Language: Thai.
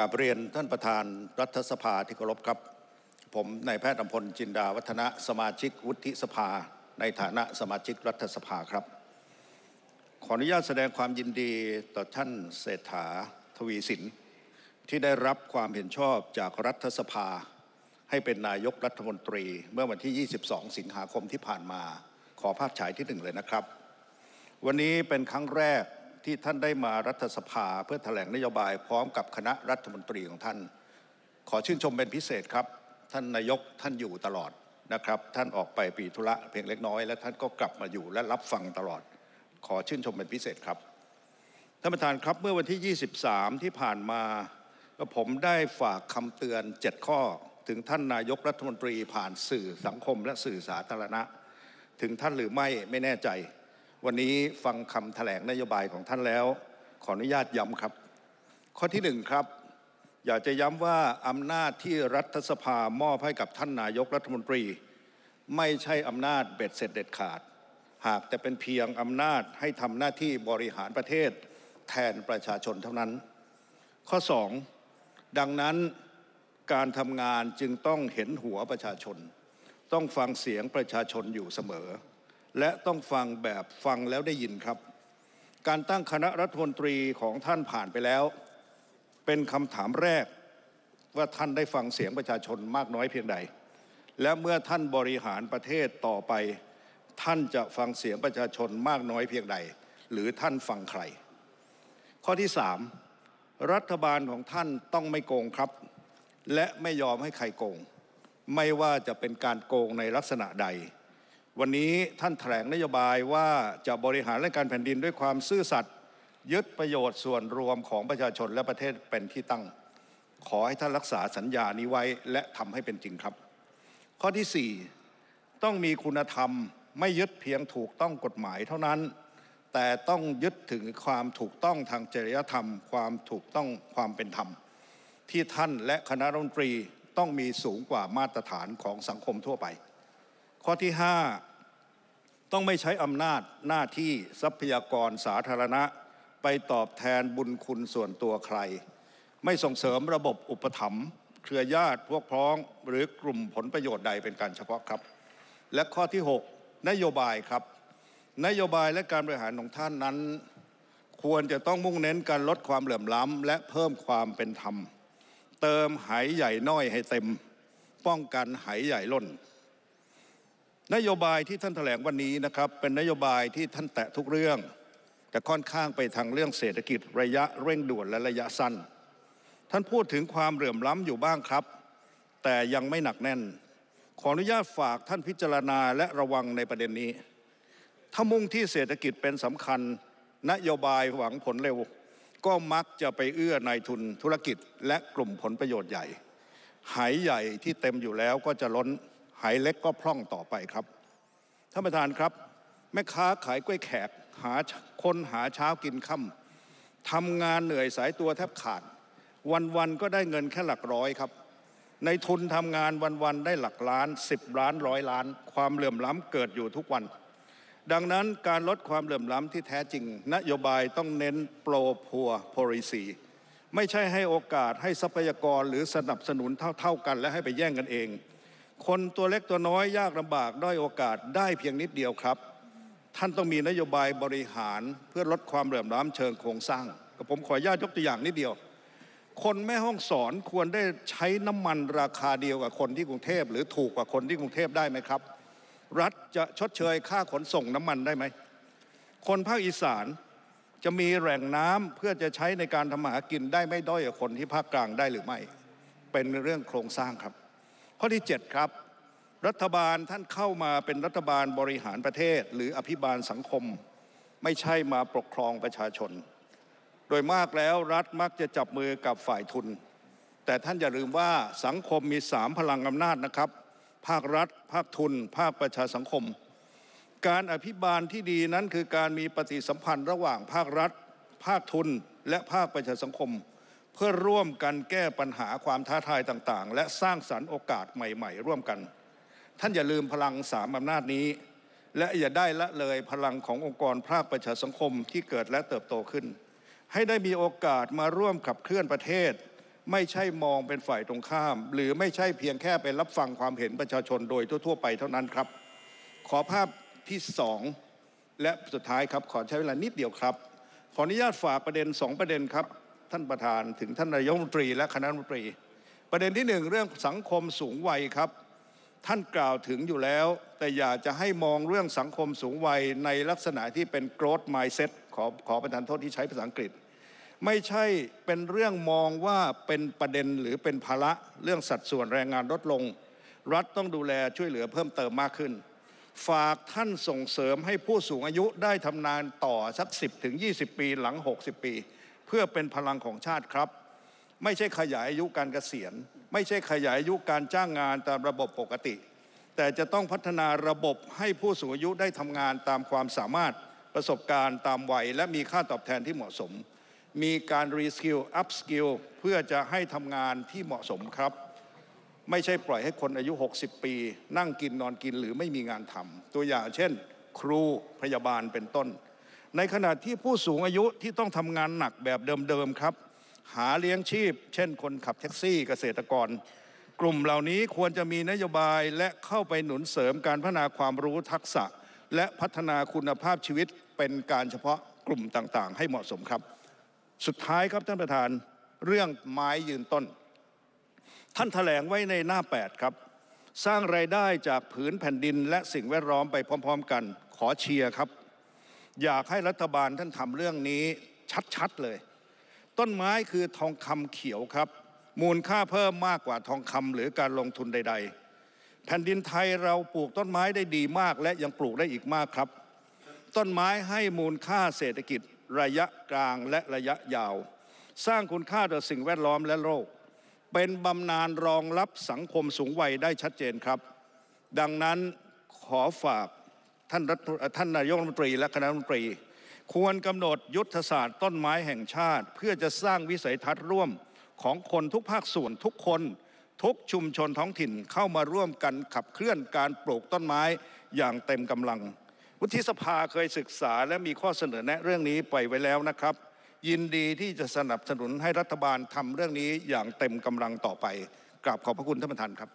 การเรียนท่านประธานรัฐสภาที่เคารพครับ ผมนายแพทย์อำพลจินดาวัฒนะสมาชิกวุฒิสภา ในฐานะสมาชิกรัฐสภาครับขออนุญาตแสดงความยินดีต่อท่านเศรษฐาทวีสินที่ได้รับความเห็นชอบจากรัฐสภา ให้เป็นนายกรัฐมนตรี เมื่อวันที่ 22 สิงหาคมที่ผ่านมาขอภาพฉายที่หนึ่งเลยนะครับ วันนี้เป็นครั้งแรกที่ท่านได้มารัฐสภาเพื่อถแถลงนโยบายพร้อมกับคณะรัฐมนตรีของท่าน ขอชื่นชมเป็นพิเศษครับ ท่านนายกท่านอยู่ตลอดนะครับท่านออกไปปีธุระเพียงเล็กน้อย และท่านก็กลับมาอยู่ และรับฟังตลอด ขอชื่นชมเป็นพิเศษครับท่านประธานครับเมื่อวันที่ 23 ที่ผ่านมาผมได้ฝากคำเตือน7ข้อถึงท่านนายกรัฐมนตรีผ่านสื่อสังคมและสื่อสาธารณะ ถึงท่านหรือไม่ไม่แน่ใจวันนี้ฟังคำถแถลงนโยบายของท่านแล้ว ขออนุญาตย้ำครับ ข้อที่หนึ่งครับ อยากจะย้ำว่าอำนาจที่รัฐสภามอบให้กับท่านนายกรัฐมนตรี ไม่ใช่อำนาจเบ็ดเสร็จเด็ดขาด หากแต่เป็นเพียงอำนาจให้ทำหน้าที่บริหารประเทศ แทนประชาชนเท่านั้น ข้อ2ดังนั้นการทำงานจึงต้องเห็นหัวประชาชน ต้องฟังเสียงประชาชนอยู่เสมอและต้องฟังแบบฟังแล้วได้ยินครับ การตั้งคณะรัฐมนตรีของท่านผ่านไปแล้ว เป็นคำถามแรก ว่าท่านได้ฟังเสียงประชาชนมากน้อยเพียงใด และเมื่อท่านบริหารประเทศต่อไป ท่านจะฟังเสียงประชาชนมากน้อยเพียงใด หรือท่านฟังใคร ข้อที่สามรัฐบาลของท่านต้องไม่โกงครับ และไม่ยอมให้ใครโกง ไม่ว่าจะเป็นการโกงในลักษณะใดวันนี้ท่านแถลงนโยบายว่าจะบริหารและการแผ่นดินด้วยความซื่อสัตย์ยึดประโยชน์ส่วนรวมของประชาชนและประเทศเป็นที่ตั้ง ขอให้ท่านรักษาสัญญานี้ไว้ และทำให้เป็นจริงครับ ข้อที่ 4 ต้องมีคุณธรรมไม่ยึดเพียงถูกต้องกฎหมายเท่านั้น แต่ต้องยึดถึงความถูกต้องทางจริยธรรม ความถูกต้องความเป็นธรรม ที่ท่านและคณะรัฐมนตรีต้องมีสูงกว่ามาตรฐานของสังคมทั่วไป ข้อที่5ต้องไม่ใช้อำนาจหน้าที่ทรัพยากรสาธารณะไปตอบแทนบุญคุณส่วนตัวใคร ไม่ส่งเสริมระบบอุปถัมภ์เครือญาติพวกพ้อง หรือกลุ่มผลประโยชน์ใดเป็นการเฉพาะครับ และข้อที่ 6 นโยบายครับ นโยบายและการบริหารของท่านนั้น ควรจะต้องมุ่งเน้นการลดความเหลื่อมล้ำและเพิ่มความเป็นธรรม เติมหายใหญ่น้อยให้เต็ม ป้องกันหายใหญ่ล้นนโยบายที่ท่านแถลงวันนี้นะครับเป็นนโยบายที่ท่านแตะทุกเรื่องแต่ค่อนข้างไปทางเรื่องเศรษฐกิจระยะเร่งด่วนและระยะสั้น ท่านพูดถึงความเหลื่อมล้ำอยู่บ้างครับ แต่ยังไม่หนักแน่น ขออนุญาตฝากท่านพิจารณาและระวังในประเด็นนี้ถ้ามุ่งที่เศรษฐกิจเป็นสำคัญ นโยบายหวังผลเร็ว ก็มักจะไปเอื้อนายทุนธุรกิจ และกลุ่มผลประโยชน์ใหญ่หายใหญ่ที่เต็มอยู่แล้วก็จะล้นหายเล็กก็พร่องต่อไปครับท่านประธานครับแม่ค้าขายกล้วยแขกหาคนหาเช้ากินค่ำทำงานเหนื่อยสายตัวแทบขาด วันๆก็ได้เงินแค่หลักร้อยครับ ในทุนทำงานวันๆได้หลักล้านสิบล้านร้อยล้าน ความเหลื่อมล้ำเกิดอยู่ทุกวัน ดังนั้นการลดความเหลื่อมล้ำที่แท้จริง นโยบายต้องเน้นโปรพัวโพลิซี ไม่ใช่ให้โอกาสให้ทรัพยากรหรือสนับสนุนเท่าๆ กันและให้ไปแย่งกันเองคนตัวเล็กตัวน้อยยากลำบากด้อยโอกาสได้เพียงนิดเดียวครับ ท่านต้องมีนโยบายบริหารเพื่อลดความเหลื่อมล้ำเชิงโครงสร้างกับผมขออนุญาตยกตัวอย่างนิดเดียว คนแม่ห้องสอนควรได้ใช้น้ำมันราคาเดียวกับคนที่กรุงเทพหรือถูกกว่าคนที่กรุงเทพได้ไหมครับ รัฐจะชดเชยค่าขนส่งน้ำมันได้ไหมคนภาคอีสานจะมีแหล่งน้ำเพื่อจะใช้ในการทำมาหากินได้ไม่ด้อยกว่าคนที่ภาคกลางได้หรือไม่ เป็นเรื่องโครงสร้างครับข้อที่7ครับ รัฐบาลท่านเข้ามาเป็นรัฐบาลบริหารประเทศหรืออภิบาลสังคม ไม่ใช่มาปกครองประชาชน โดยมากแล้วรัฐมักจะจับมือกับฝ่ายทุน แต่ท่านอย่าลืมว่าสังคมมีสามพลังอำนาจนะครับ ภาครัฐ ภาคทุน ภาคประชาสังคม การอภิบาลที่ดีนั้นคือการมีปฏิสัมพันธ์ ระหว่างภาครัฐ ภาคทุนและภาคประชาสังคมพื่อร่วมกันแก้ปัญหาความท้าทายต่างๆ และสร้างสรรค์โอกาสใหม่ๆ ร่วมกัน ท่านอย่าลืมพลังสามอำนาจนี้ และอย่าได้ละเลยพลังขององค์กรภาคประชาสังคมที่เกิดและเติบโตขึ้น ให้ได้มีโอกาสมาร่วมขับเคลื่อนประเทศ ไม่ใช่มองเป็นฝ่ายตรงข้าม หรือไม่ใช่เพียงแค่ไปรับฟังความเห็นประชาชนโดยทั่ว ๆ ไปเท่านั้นครับขอภาพที่สองและสุดท้ายครับขอใช้เวลานิดเดียวครับขออนุญาตฝากประเด็น 2 ประเด็นครับท่านประธานถึงท่านนายกรัฐมนตรีและคณะรัฐมนตรี ประเด็นที่หนึ่งเรื่องสังคมสูงวัยครับ ท่านกล่าวถึงอยู่แล้ว แต่อยากจะให้มองเรื่องสังคมสูงวัยในลักษณะที่เป็น growth mindset ขอขอประธานโทษที่ใช้ภาษาอังกฤษ ไม่ใช่เป็นเรื่องมองว่าเป็นประเด็นหรือเป็นภาระเรื่องสัดส่วนแรงงานลดลง รัฐต้องดูแลช่วยเหลือเพิ่มเติมมากขึ้น ฝากท่านส่งเสริมให้ผู้สูงอายุได้ทำงานต่อสัก10ถึง20 ปีหลัง 60 ปีเพื่อเป็นพลังของชาติครับ ไม่ใช่ขยายอายุการเกษียณ ไม่ใช่ขยายอายุการจ้างงานตามระบบปกติ แต่จะต้องพัฒนาระบบให้ผู้สูงอายุได้ทำงานตามความสามารถประสบการณ์ตามวัยและมีค่าตอบแทนที่เหมาะสม มีการรีสกิลอัพสกิลเพื่อจะให้ทำงานที่เหมาะสมครับ ไม่ใช่ปล่อยให้คนอายุ 60 ปี นั่งกินนอนกินหรือไม่มีงานทำตัวอย่างเช่น ครูพยาบาลเป็นต้นในขณะที่ผู้สูงอายุที่ต้องทำงานหนักแบบเดิมๆครับ หาเลี้ยงชีพ เช่น คนขับแท็กซี่เกษตรกร กลุ่มเหล่านี้ควรจะมีนโยบายและเข้าไปหนุนเสริมการพัฒนาความรู้ทักษะ และพัฒนาคุณภาพชีวิตเป็นการเฉพาะกลุ่มต่างๆ ให้เหมาะสมครับ สุดท้ายครับท่านประธาน เรื่องไม้ยืนต้น ท่านถแถลงไว้ในหน้า8ครับสร้างไรายได้จากผืนแผ่นดิน และสิ่งแวดล้อมไปพร้อม ๆ กัน ขอเชียร์ครับอยากให้รัฐบาลท่านทำเรื่องนี้ชัดๆเลย ต้นไม้คือทองคำเขียวครับ มูลค่าเพิ่มมากกว่าทองคำหรือการลงทุนใด ๆ แผ่นดินไทยเราปลูกต้นไม้ได้ดีมาก และยังปลูกได้อีกมากครับ ต้นไม้ให้มูลค่าเศรษฐกิจ ระยะกลางและระยะยาว สร้างคุณค่าต่อสิ่งแวดล้อมและโลกเป็นบำนาญรองรับสังคมสูงวัยได้ชัดเจนครับ ดังนั้นขอฝากท่านท่านนายกรัฐมนตรีและคณะรัฐมนตรี ควรกำหนดยุทธศาสตร์ต้นไม้แห่งชาติ เพื่อจะสร้างวิสัยทัศน์ร่วมของคนทุกภาคส่วนทุกคนทุกชุมชนท้องถิ่นเข้ามาร่วมกันขับเคลื่อนการปลูกต้นไม้อย่างเต็มกำลัง วุฒิสภาเคยศึกษาและมีข้อเสนอแนะเรื่องนี้ไปไว้แล้วนะครับ ยินดีที่จะสนับสนุนให้รัฐบาลทำเรื่องนี้อย่างเต็มกำลังต่อไปกราบขอบพระคุณท่านประธานครับ